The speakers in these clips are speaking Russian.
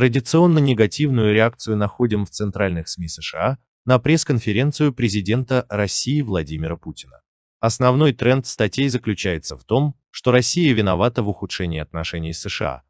Традиционно негативную реакцию находим в центральных СМИ США на пресс-конференцию президента России Владимира Путина. Основной тренд статей заключается в том, что Россия виновата в ухудшении отношений с США.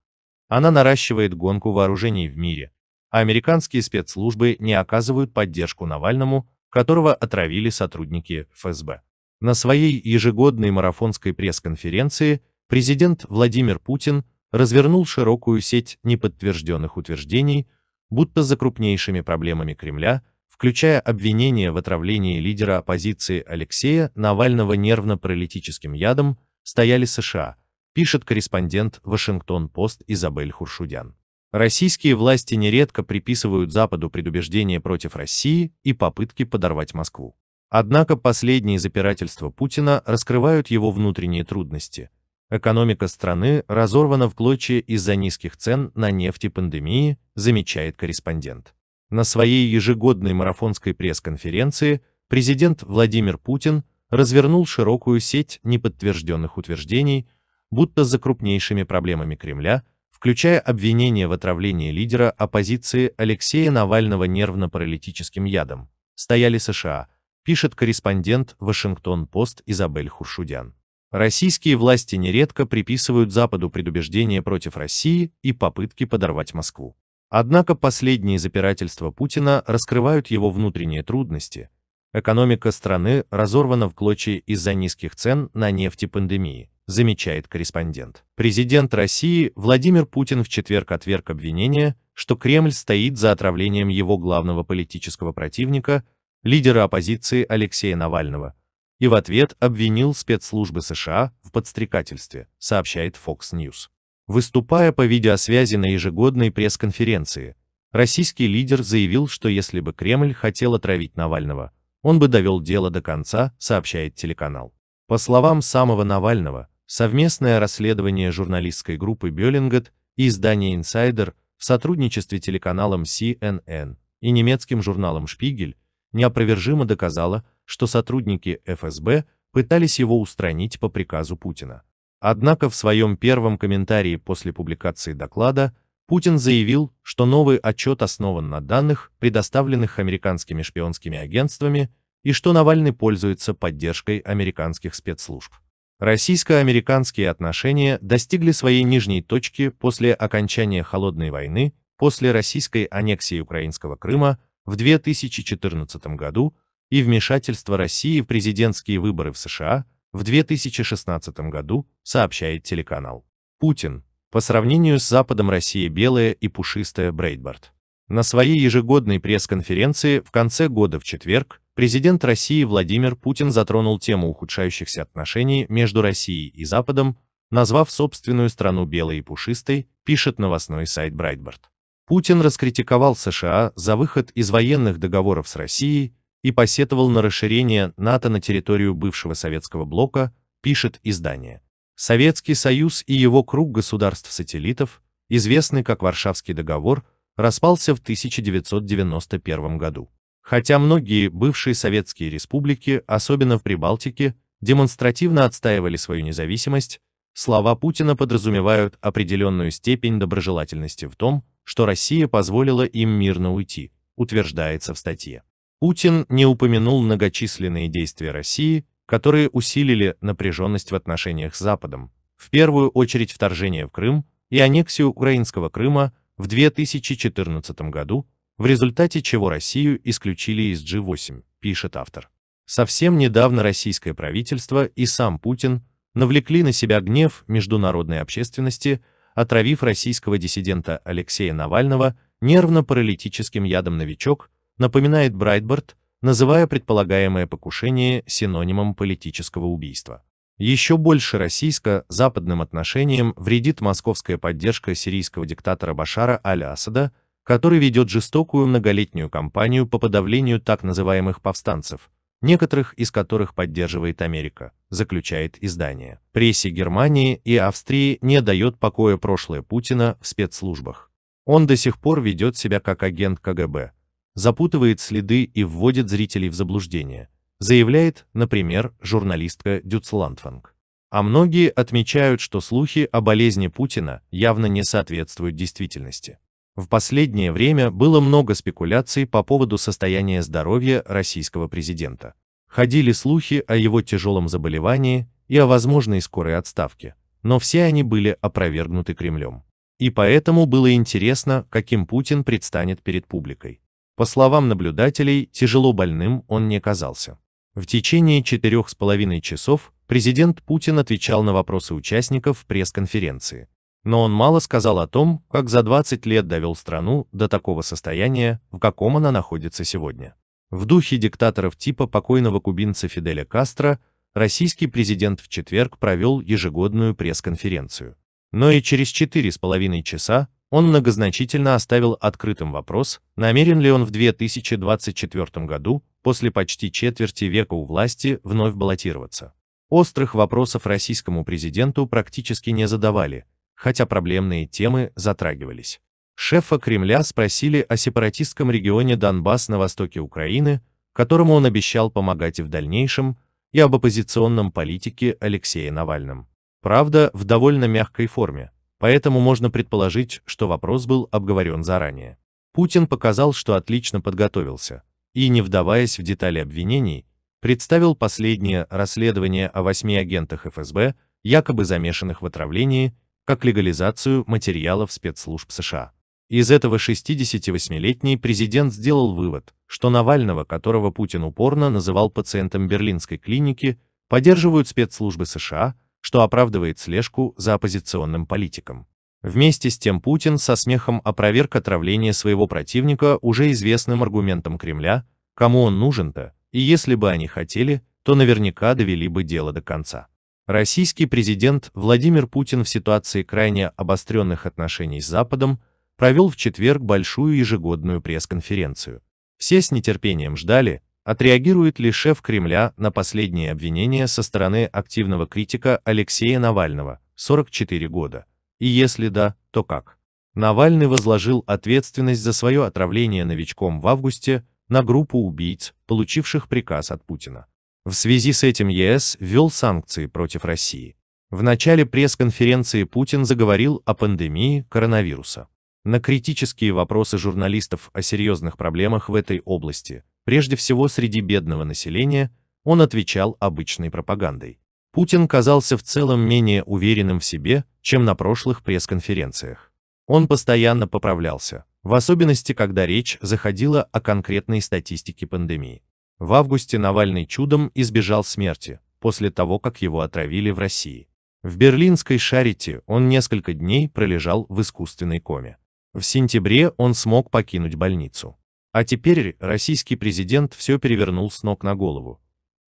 Она наращивает гонку вооружений в мире, а американские спецслужбы не оказывают поддержку Навальному, которого отравили сотрудники ФСБ. На своей ежегодной марафонской пресс-конференции президент Владимир Путин развернул широкую сеть неподтвержденных утверждений, будто за крупнейшими проблемами Кремля, включая обвинения в отравлении лидера оппозиции Алексея Навального нервно-паралитическим ядом, стояли США, пишет корреспондент Вашингтон-Пост Изабель Хуршудян. Российские власти нередко приписывают Западу предубеждения против России и попытки подорвать Москву. Однако последние запирательства Путина раскрывают его внутренние трудности – Экономика страны разорвана в клочья из-за низких цен на нефть и пандемии, замечает корреспондент. На своей ежегодной марафонской пресс-конференции президент Владимир Путин развернул широкую сеть неподтвержденных утверждений, будто за крупнейшими проблемами Кремля, включая обвинения в отравлении лидера оппозиции Алексея Навального нервно-паралитическим ядом, стояли США, пишет корреспондент Вашингтон-Пост Изабель Хуршудян. Российские власти нередко приписывают Западу предубеждения против России и попытки подорвать Москву. Однако последние запирательства Путина раскрывают его внутренние трудности. Экономика страны разорвана в клочья из-за низких цен на нефть и пандемии, замечает корреспондент. Президент России Владимир Путин в четверг отверг обвинение, что Кремль стоит за отравлением его главного политического противника, лидера оппозиции Алексея Навального, и в ответ обвинил спецслужбы США в подстрекательстве, сообщает Fox News. Выступая по видеосвязи на ежегодной пресс-конференции, российский лидер заявил, что если бы Кремль хотел отравить Навального, он бы довел дело до конца, сообщает телеканал. По словам самого Навального, совместное расследование журналистской группы Бёллингет и издания Insider в сотрудничестве телеканалом CNN и немецким журналом Шпигель неопровержимо доказало, что сотрудники ФСБ пытались его устранить по приказу Путина. Однако в своем первом комментарии после публикации доклада Путин заявил, что новый отчет основан на данных, предоставленных американскими шпионскими агентствами, и что Навальный пользуется поддержкой американских спецслужб. Российско-американские отношения достигли своей нижней точки после окончания Холодной войны, после российской аннексии украинского Крыма в 2014 году, и вмешательство России в президентские выборы в США в 2016 году, сообщает телеканал. Путин. По сравнению с Западом Россия белая и пушистая Брейдбард. На своей ежегодной пресс-конференции в конце года в четверг президент России Владимир Путин затронул тему ухудшающихся отношений между Россией и Западом, назвав собственную страну белой и пушистой, пишет новостной сайт Брайтбард. Путин раскритиковал США за выход из военных договоров с Россией и посетовал на расширение НАТО на территорию бывшего советского блока, пишет издание. Советский Союз и его круг государств-сателлитов, известный как Варшавский договор, распался в 1991 году. Хотя многие бывшие советские республики, особенно в Прибалтике, демонстративно отстаивали свою независимость, слова Путина подразумевают определенную степень доброжелательности в том, что Россия позволила им мирно уйти, утверждается в статье. Путин не упомянул многочисленные действия России, которые усилили напряженность в отношениях с Западом, в первую очередь вторжение в Крым и аннексию украинского Крыма в 2014 году, в результате чего Россию исключили из G8, пишет автор. Совсем недавно российское правительство и сам Путин навлекли на себя гнев международной общественности, отравив российского диссидента Алексея Навального нервно-паралитическим ядом «Новичок», напоминает Брайтбард, называя предполагаемое покушение синонимом политического убийства. Еще больше российско-западным отношениям вредит московская поддержка сирийского диктатора Башара Аль-Асада, который ведет жестокую многолетнюю кампанию по подавлению так называемых повстанцев, некоторых из которых поддерживает Америка, заключает издание. Прессе Германии и Австрии не дает покоя прошлое Путина в спецслужбах. Он до сих пор ведет себя как агент КГБ, запутывает следы и вводит зрителей в заблуждение, заявляет, например, журналистка Дюцландфанг. А многие отмечают, что слухи о болезни Путина явно не соответствуют действительности. В последнее время было много спекуляций по поводу состояния здоровья российского президента. Ходили слухи о его тяжелом заболевании и о возможной скорой отставке, но все они были опровергнуты Кремлем. И поэтому было интересно, каким Путин предстанет перед публикой. По словам наблюдателей, тяжело больным он не казался. В течение четырех с половиной часов президент Путин отвечал на вопросы участников пресс-конференции. Но он мало сказал о том, как за 20 лет довел страну до такого состояния, в каком она находится сегодня. В духе диктаторов типа покойного кубинца Фиделя Кастро российский президент в четверг провел ежегодную пресс-конференцию. Но и через четыре с половиной часа он многозначительно оставил открытым вопрос, намерен ли он в 2024 году, после почти четверти века у власти, вновь баллотироваться. Острых вопросов российскому президенту практически не задавали, хотя проблемные темы затрагивались. Шефа Кремля спросили о сепаратистском регионе Донбасс на востоке Украины, которому он обещал помогать и в дальнейшем, и об оппозиционном политике Алексея Навальном. Правда, в довольно мягкой форме – Поэтому можно предположить, что вопрос был обговорен заранее. Путин показал, что отлично подготовился, и, не вдаваясь в детали обвинений, представил последнее расследование о восьми агентах ФСБ, якобы замешанных в отравлении, как легализацию материалов спецслужб США. Из этого 68-летний президент сделал вывод, что Навального, которого Путин упорно называл пациентом берлинской клиники, поддерживают спецслужбы США, что оправдывает слежку за оппозиционным политиком. Вместе с тем Путин со смехом опроверг отравление своего противника уже известным аргументом Кремля, кому он нужен-то, и если бы они хотели, то наверняка довели бы дело до конца. Российский президент Владимир Путин в ситуации крайне обостренных отношений с Западом провел в четверг большую ежегодную пресс-конференцию. Все с нетерпением ждали, Отреагирует ли шеф Кремля на последние обвинения со стороны активного критика Алексея Навального, 44 года? И если да, то как? Навальный возложил ответственность за свое отравление новичком в августе на группу убийц, получивших приказ от Путина. В связи с этим ЕС ввел санкции против России. В начале пресс-конференции Путин заговорил о пандемии коронавируса. На критические вопросы журналистов о серьезных проблемах в этой области прежде всего среди бедного населения, он отвечал обычной пропагандой. Путин казался в целом менее уверенным в себе, чем на прошлых пресс-конференциях. Он постоянно поправлялся, в особенности, когда речь заходила о конкретной статистике пандемии. В августе Навальный чудом избежал смерти, после того, как его отравили в России. В берлинской Шарите он несколько дней пролежал в искусственной коме. В сентябре он смог покинуть больницу. А теперь российский президент все перевернул с ног на голову.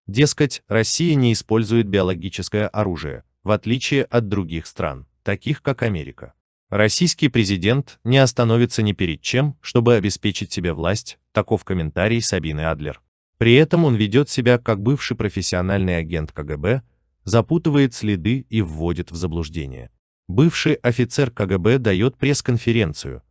Дескать, Россия не использует биологическое оружие, в отличие от других стран, таких как Америка. Российский президент не остановится ни перед чем, чтобы обеспечить себе власть, таков комментарий Сабины Адлер. При этом он ведет себя как бывший профессиональный агент КГБ, запутывает следы и вводит в заблуждение. Бывший офицер КГБ дает пресс-конференцию,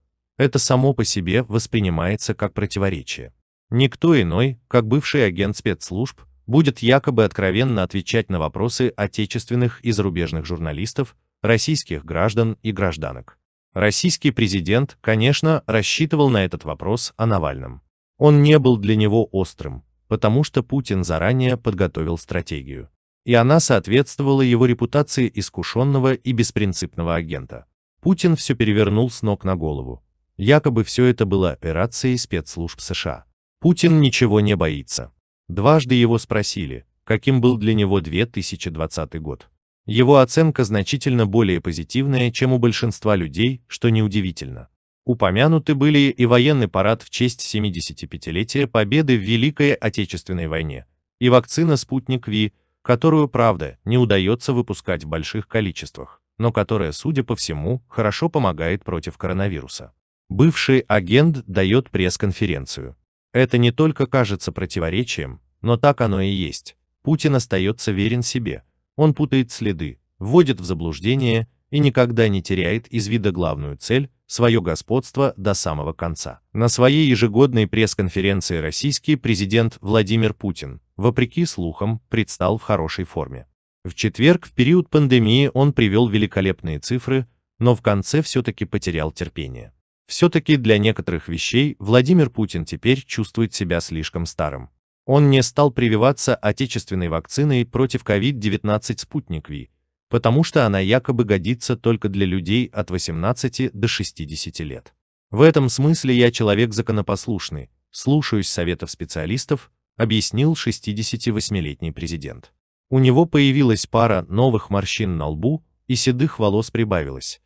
это само по себе воспринимается как противоречие. Никто иной, как бывший агент спецслужб, будет якобы откровенно отвечать на вопросы отечественных и зарубежных журналистов, российских граждан и гражданок. Российский президент, конечно, рассчитывал на этот вопрос о Навальном. Он не был для него острым, потому что Путин заранее подготовил стратегию. И она соответствовала его репутации искушенного и беспринципного агента. Путин все перевернул с ног на голову, Якобы все это было операцией спецслужб США. Путин ничего не боится. Дважды его спросили, каким был для него 2020 год. Его оценка значительно более позитивная, чем у большинства людей, что неудивительно. Упомянуты были и военный парад в честь 75-летия победы в Великой Отечественной войне, и вакцина «Спутник Ви», которую, правда, не удается выпускать в больших количествах, но которая, судя по всему, хорошо помогает против коронавируса. Бывший агент дает пресс-конференцию. Это не только кажется противоречием, но так оно и есть. Путин остается верен себе. Он путает следы, вводит в заблуждение и никогда не теряет из вида главную цель – свое господство до самого конца. На своей ежегодной пресс-конференции российский президент Владимир Путин, вопреки слухам, предстал в хорошей форме. В четверг в период пандемии он привел великолепные цифры, но в конце все-таки потерял терпение. Все-таки для некоторых вещей Владимир Путин теперь чувствует себя слишком старым. Он не стал прививаться отечественной вакциной против COVID-19 «Спутник Ви», потому что она якобы годится только для людей от 18 до 60 лет. В этом смысле я человек законопослушный, слушаюсь советов специалистов, объяснил 68-летний президент. У него появилась пара новых морщин на лбу и седых волос прибавилось,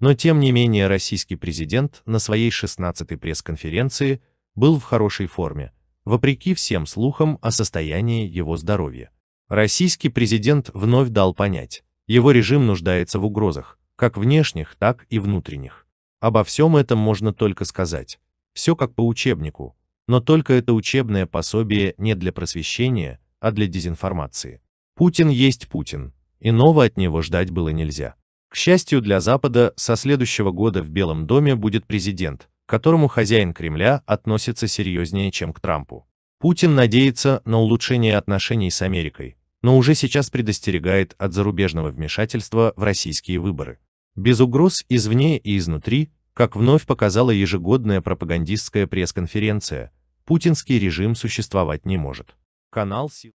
но тем не менее российский президент на своей 16-й пресс-конференции был в хорошей форме, вопреки всем слухам о состоянии его здоровья. Российский президент вновь дал понять, его режим нуждается в угрозах, как внешних, так и внутренних. Обо всем этом можно только сказать. Все как по учебнику, но только это учебное пособие не для просвещения, а для дезинформации. Путин есть Путин, иного от него ждать было нельзя. К счастью для Запада, со следующего года в Белом доме будет президент, к которому хозяин Кремля относится серьезнее, чем к Трампу. Путин надеется на улучшение отношений с Америкой, но уже сейчас предостерегает от зарубежного вмешательства в российские выборы. Без угроз извне и изнутри, как вновь показала ежегодная пропагандистская пресс-конференция, путинский режим существовать не может. Канал Сил.